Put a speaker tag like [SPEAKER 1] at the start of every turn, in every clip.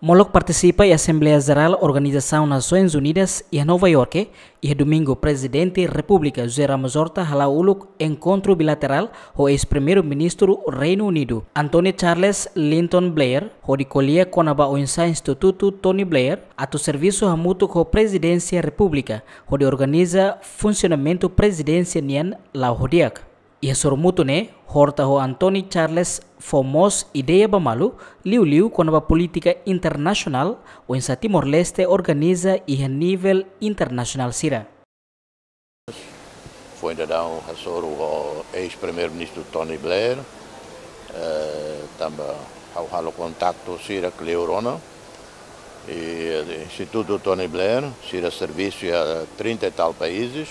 [SPEAKER 1] Moloch participa em Assembleia Geral Organização Nações Unidas em Nova York e domingo presidente da República José Ramos Horta encontro bilateral o ex-primeiro-ministro Reino Unido Anthony Charles Linton Blair o de colia conaba o Instituto Tony Blair ato serviço a mutu com presidência República o de organiza funcionamento presidência nian la Yesor mutune horta ho Anthony Charles Formos ideia bamalu liu-liu a política internacional o insa Timor Leste organiza e a nível internacional sira.
[SPEAKER 2] Foi ainda dar um ressoro ex-primeiro-ministro Tony Blair, uh, também ao ralo contato sira Cleurona e eh, Instituto Tony Blair, sira serviço a 30 e tal países,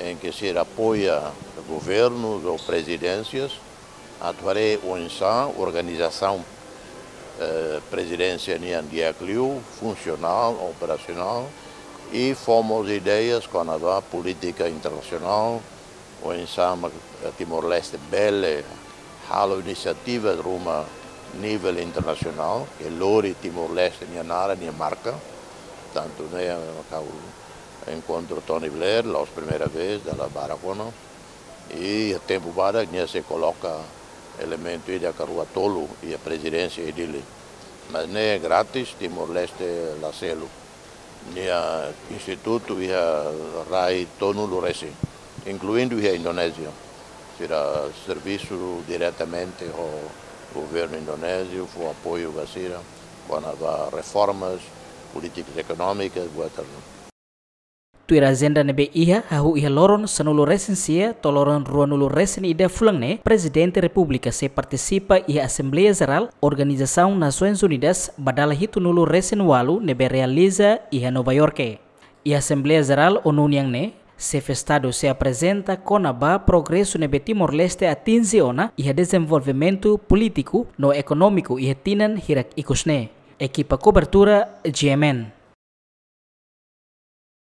[SPEAKER 2] em que se apoia governos ou presidências, atuaré onça, organização eh, presidência Niandiacliu, funcional, operacional, e fomos ideias com a política internacional, onça eh, Timor-Leste Belle, halo iniciativas rumo nível internacional, que Lori Timor-Leste Nianara, Niamarca, tanto né, Encontro Tony Blair, lá a primeira vez, da Baracona. E a tempo para, né, se coloca elemento de Carua Tolo e a presidência dele. Mas não é grátis, Timor-Leste Lacelo. E a Instituto e a RAI Tono Luresi, incluindo a Indonésia. Será serviço diretamente ao governo indonésio, foi apoio vacina, quando reformas políticas econômicas, etc.
[SPEAKER 1] tuira zenda nebe iha hahu iha loron senulur resensia to loron ruanulu resen ida fulang ne presidente república se partisipa iha assembleia geral organização nações unidas badala hitu nulu resen walu nebe realiza iha nova york iha assembleia zeral onu yang ne Chefe Estado se apresenta com a Timor-Leste atinge ona e desenvolvementu politiku no ekonomiku e tinan hirak ikusne. Ekipa kobertura GMN.